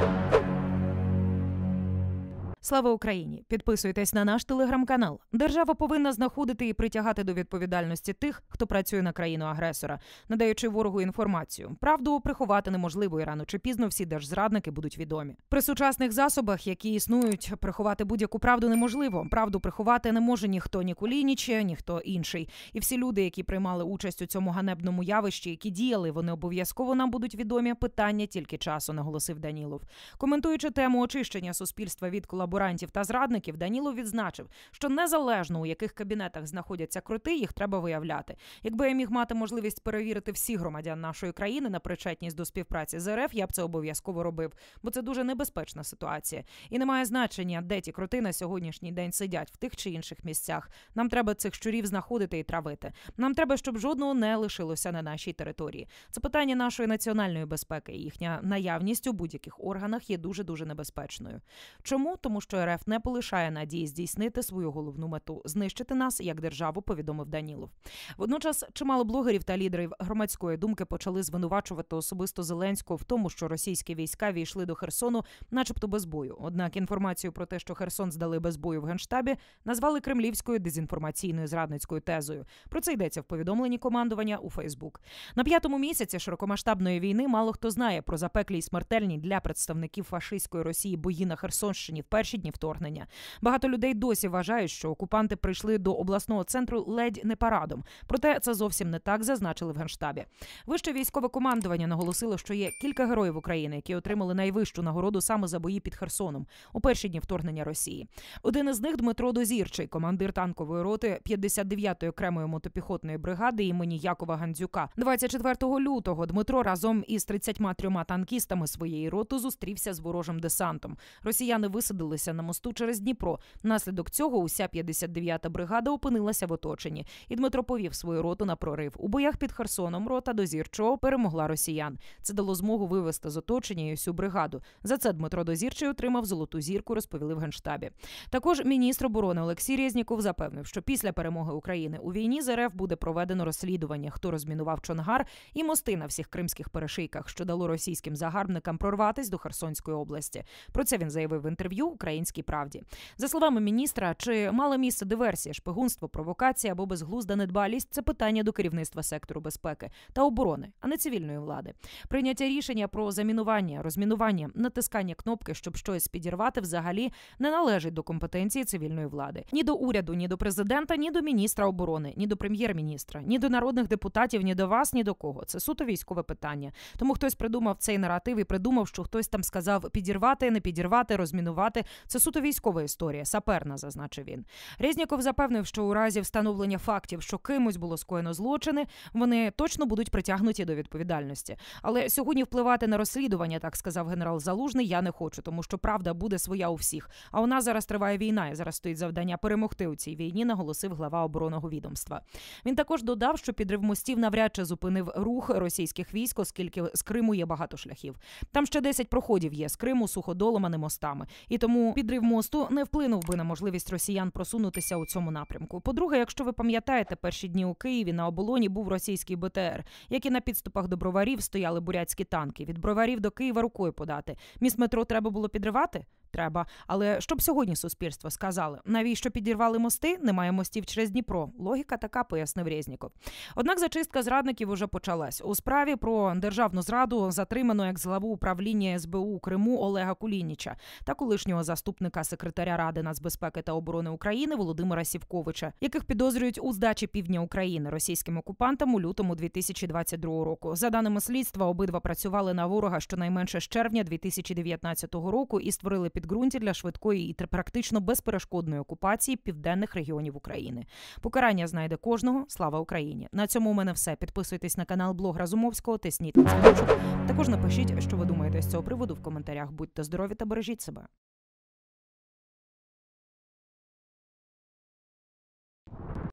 you Слава Україні! Підписуйтесь на наш телеграм-канал. Держава повинна знаходити і притягати до відповідальності тих, хто працює на країну агресора, надаючи ворогу інформацію. Правду приховати неможливо і рано чи пізно всі держзрадники будуть відомі. При сучасних засобах, які існують, приховати будь-яку правду неможливо. Правду приховати не може ніхто ні Кулініч, ніхто інший. І всі люди, які приймали участь у цьому ганебному явищі, які діяли, вони обов'язково нам будуть відомі. Питання тільки часу, наголосив Данілов, коментуючи тему очищення суспільства від колаборантів, колаборантів та зрадників, Даніло відзначив, що незалежно у яких кабінетах знаходяться крути, їх треба виявляти. Якби я міг мати можливість перевірити всіх громадян нашої країни на причетність до співпраці з РФ, я б це обов'язково робив, бо це дуже небезпечна ситуація. І не має значення, де ті крути на сьогоднішній день сидять в тих чи інших місцях. Нам треба цих щурів знаходити і травити. Нам треба, щоб жодного не лишилося на нашій території. Це питання нашої національної безпеки. Їхня наявність у будь-яких органах є дуже дуже небезпечною. Чому тому, що РФ не полишає надії здійснити свою головну мету знищити нас як державу. Повідомив Данілов. Водночас, чимало блогерів та лідерів громадської думки почали звинувачувати особисто Зеленського в тому, що російські війська війшли до Херсону, начебто без бою. Однак інформацію про те, що Херсон здали без бою в генштабі, назвали кремлівською дезінформаційною зрадницькою тезою. Про це йдеться в повідомленні командування у Фейсбук. На п'ятому місяці широкомасштабної війни мало хто знає про запеклі й смертельні для представників фашистської Росії бої на Херсонщині в першій перші дні вторгнення. Багато людей досі вважають, що окупанти прийшли до обласного центру ледь не парадом. Проте це зовсім не так зазначили в генштабі. Вище військове командування наголосило, що є кілька героїв України, які отримали найвищу нагороду саме за бої під Херсоном у перші дні вторгнення Росії. Один із них Дмитро Дозірчий, командир танкової роти 59-ї окремої мотопіхотної бригади імені Якова Гандзюка. 24 лютого Дмитро разом із 33 танкістами своєї роти зустрівся з ворожим десантом. Росіяни висадили опинилися на мосту через Дніпро. Наслідок цього уся 59-та бригада опинилася в оточенні, і Дмитро повів свою роту на прорив. У боях під Херсоном рота дозірчого перемогла росіян. Це дало змогу вивести з оточення і всю бригаду. За це Дмитро Дозірчий отримав золоту зірку, розповіли в генштабі. Також міністр оборони Олексій Резніков запевнив, що після перемоги України у війні з РФ буде проведено розслідування, хто розмінував Чонгар і мости на всіх кримських перешийках, що дало російським загарбникам прорватися до Херсонської області. Про це він заявив в інтерв'ю Україні українській правді. За словами міністра, чи мала місце диверсія, шпигунство, провокація або безглузда недбалість це питання до керівництва сектору безпеки та оборони, а не цивільної влади. Прийняття рішення про замінування, розмінування, натискання кнопки, щоб щось підірвати, взагалі не належить до компетенції цивільної влади, ні до уряду, ні до президента, ні до міністра оборони, ні до прем'єр-міністра, ні до народних депутатів, ні до вас, ні до кого. Це суто військове питання. Тому хтось придумав цей наратив і придумав, що хтось там сказав підірвати, не підірвати, розмінувати, це суто військова історія, саперна, зазначив він. Резніков запевнив, що у разі встановлення фактів, що кимось було скоєно злочини, вони точно будуть притягнуті до відповідальності. Але сьогодні впливати на розслідування, так сказав генерал Залужний, я не хочу, тому що правда буде своя у всіх. А у нас зараз триває війна, і зараз стоїть завдання перемогти у цій війні, наголосив глава оборонного відомства. Він також додав, що підрив мостів навряд чи зупинив рух російських військ, оскільки з Криму є багато шляхів. Там ще 10 проходів є з Криму суходолами, мостами, і тому. Тому підрив мосту не вплинув би на можливість росіян просунутися у цьому напрямку. По-друге, якщо ви пам'ятаєте, перші дні у Києві на оболоні був російський БТР, які на підступах до броварів стояли бурятські танки. Від броварів до Києва рукою подати. Міст метро треба було підривати треба. Але щоб сьогодні суспільство сказали, навіщо підірвали мости? Немає мостів через Дніпро. Логіка така пояснив Резніков. Однак зачистка зрадників уже почалась у справі про державну зраду затримано як главу управління СБУ Криму Олега Кулініча та колишнього заступника секретаря ради нацбезпеки та оборони України Володимира Сівковича, яких підозрюють у здачі півдня України російським окупантам у лютому 2022 року. За даними слідства, обидва працювали на ворога щонайменше з червня 2019 року і створили під підґрунтя для швидкої і практично безперешкодної окупації південних регіонів України. Покарання знайде кожного. Слава Україні! На цьому у мене все. Підписуйтесь на канал Блог Разумовського, тисніть на дзвіночок. Також напишіть, що ви думаєте з цього приводу в коментарях. Будьте здорові та бережіть себе.